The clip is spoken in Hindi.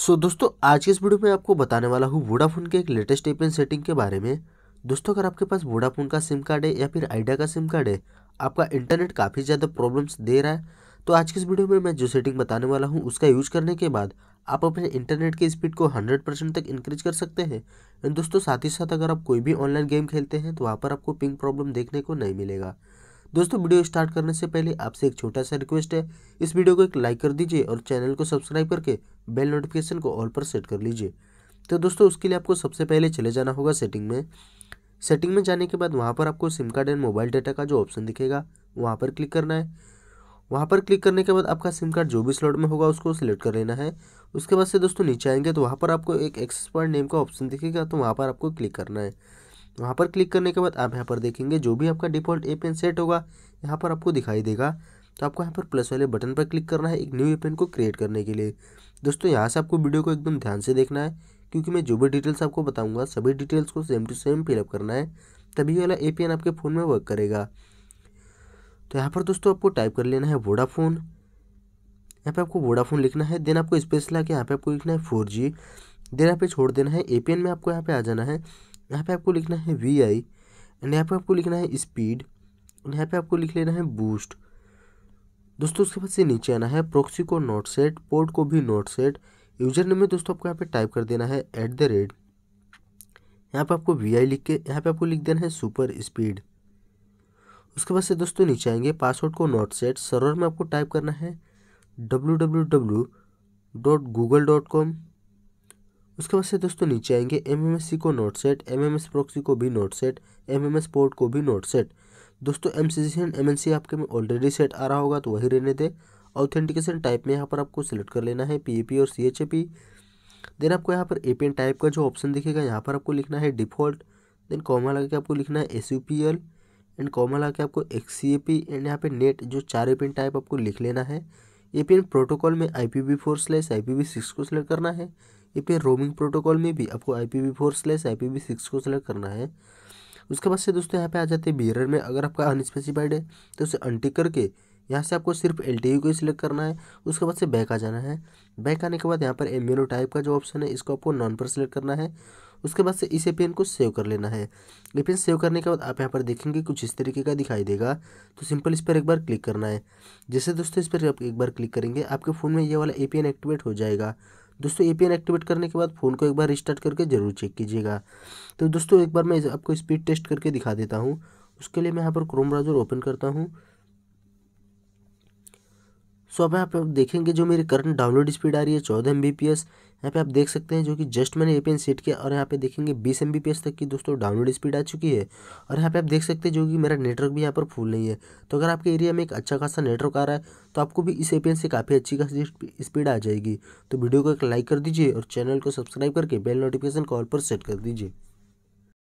सो so, दोस्तों आज के इस वीडियो में आपको बताने वाला हूँ वोडाफोन के एक लेटेस्ट एप सेटिंग के बारे में दोस्तों अगर आपके पास वोडाफोन का सिम कार्ड है या फिर आइडिया का सिम कार्ड है आपका इंटरनेट काफ़ी ज़्यादा प्रॉब्लम्स दे रहा है तो आज के इस वीडियो में मैं जो सेटिंग बताने वाला हूँ उसका यूज करने के बाद आप अपने इंटरनेट की स्पीड को हंड्रेड परसेंट तक इंक्रीज कर सकते हैं एंड दोस्तों साथ ही साथ अगर आप कोई भी ऑनलाइन गेम खेलते हैं तो वहाँ पर आपको पिंक प्रॉब्लम देखने को नहीं मिलेगा दोस्तों वीडियो स्टार्ट करने से पहले आपसे एक छोटा सा रिक्वेस्ट है इस वीडियो को एक लाइक कर दीजिए और चैनल को सब्सक्राइब करके बेल नोटिफिकेशन को ऑल पर सेट कर लीजिए तो दोस्तों उसके लिए आपको सबसे पहले चले जाना होगा सेटिंग में सेटिंग में जाने के बाद वहाँ पर आपको SIM card and mobile data का जो ऑप्शन दिखेगा वहाँ पर क्लिक करना है वहाँ पर क्लिक करने के बाद आपका सिम कार्ड जो भी स्लॉट में होगा उसको सिलेक्ट कर लेना है उसके बाद से दोस्तों नीचे आएंगे तो वहाँ पर आपको एक एक्सेस पॉइंट नेम का ऑप्शन दिखेगा तो वहाँ पर आपको क्लिक करना है वहाँ पर क्लिक करने के बाद आप यहाँ पर देखेंगे जो भी आपका डिफ़ॉल्ट ए पेन सेट होगा यहाँ पर आपको दिखाई देगा तो आपको यहाँ पर प्लस वाले बटन पर क्लिक करना है एक न्यू ए पेन को क्रिएट करने के लिए दोस्तों यहाँ से आपको वीडियो को एकदम ध्यान से देखना है क्योंकि मैं जो भी डिटेल्स आपको बताऊँगा सभी डिटेल्स को सेम टू सेम फिलअप करना है तभी वाला ए पेन आपके फ़ोन में वर्क करेगा तो यहाँ पर दोस्तों आपको टाइप कर लेना है वोडाफोन यहाँ पर आपको वोडाफोन लिखना है देन आपको स्पेस ला के यहाँ पे आपको लिखना है फोर जी देन यहाँ पर छोड़ देना है ए में आपको यहाँ पर आ जाना है यहाँ पे आपको लिखना है वी आई एंड यहाँ पे आपको लिखना है स्पीड एंड यहाँ पे आपको लिख लेना है बूस्ट दोस्तों उसके बाद से नीचे आना है प्रोक्सी को नोट सेट पोर्ट को भी नोट सेट यूजर नेम में दोस्तों आपको यहाँ पे टाइप कर देना है एट द रेट यहाँ पर आपको वी आई लिख के यहाँ पे आपको लिख देना है सुपर स्पीड उसके बाद से दोस्तों नीचे आएंगे पासवर्ड को नोट सेट सर्वर में आपको टाइप करना है W W W dot Google dot com उसके बाद से दोस्तों नीचे आएंगे एम एम एस सी को not set M M S proxy को भी not set M M S port को भी नोट सेट दोस्तों M C C and M N C आपके में ऑलरेडी सेट आ रहा होगा तो वही रहने दें ऑथेंटिकेशन टाइप में यहाँ पर आपको सिलेक्ट कर लेना है पी ए पी और C H A P then आपको यहाँ पर ए पी एन टाइप का जो ऑप्शन दिखेगा यहाँ पर आपको लिखना है डिफ़ॉल्ट देन कॉमा लगा के आपको लिखना है S U P L and comma लगा के आपको X C A P and यहाँ पर नेट जो चार ए पी एन टाइप आपको लिख लेना है एपीएन प्रोटोकॉल में I P V four slash I P V six को सिलेक्ट करना है एपीएन रोमिंग प्रोटोकॉल में भी आपको I P V four slash I P V six को सिलेक्ट करना है उसके बाद से दोस्तों यहाँ पे आ जाते हैं बियरर में अगर आपका अनस्पेसिफाइड है तो उसे अनटिक करके यहाँ से आपको सिर्फ एल को ही सिलेक्ट करना है उसके बाद से बैक आ जाना है बैक आने के बाद यहाँ पर एम्यूनो टाइप का जो ऑप्शन है इसको आपको नॉन पर सिलेक्ट करना है उसके बाद से इस ए को सेव कर लेना है एपियन सेव करने के बाद आप यहाँ पर देखेंगे कुछ इस तरीके का दिखाई देगा तो सिंपल इस पर एक बार क्लिक करना है जैसे दोस्तों इस पर आप एक बार क्लिक करेंगे आपके फ़ोन में ये वाला ए एक्टिवेट हो जाएगा दोस्तों ए एक्टिवेट करने के बाद फ़ोन को एक बार रिस्टार्ट करके ज़रूर चेक कीजिएगा तो दोस्तों एक बार मैं आपको स्पीड टेस्ट करके दिखा देता हूँ उसके लिए मैं यहाँ पर क्रोम ब्राउज़र ओपन करता हूँ सो अब यहाँ पे आप देखेंगे जो मेरी करंट डाउनलोड स्पीड आ रही है चौदह एम बी पी एस यहाँ पे आप देख सकते हैं जो कि जस्ट मैंने ए पी एन सेट किया और यहाँ पे देखेंगे बीस एम बी पी एस तक की दोस्तों डाउनलोड स्पीड आ चुकी है और यहाँ पे आप देख सकते हैं जो कि मेरा नेटवर्क भी यहाँ पर फुल नहीं है तो अगर आपके एरिया में एक अच्छा खासा नेटवर्क आ रहा है तो आपको भी इस ए पी एन से काफ़ी अच्छी खासी स्पीड आ जाएगी तो वीडियो को एक लाइक कर दीजिए और चैनल को सब्सक्राइब करके बेल नोटिफिकेशन कॉल पर सेट कर दीजिए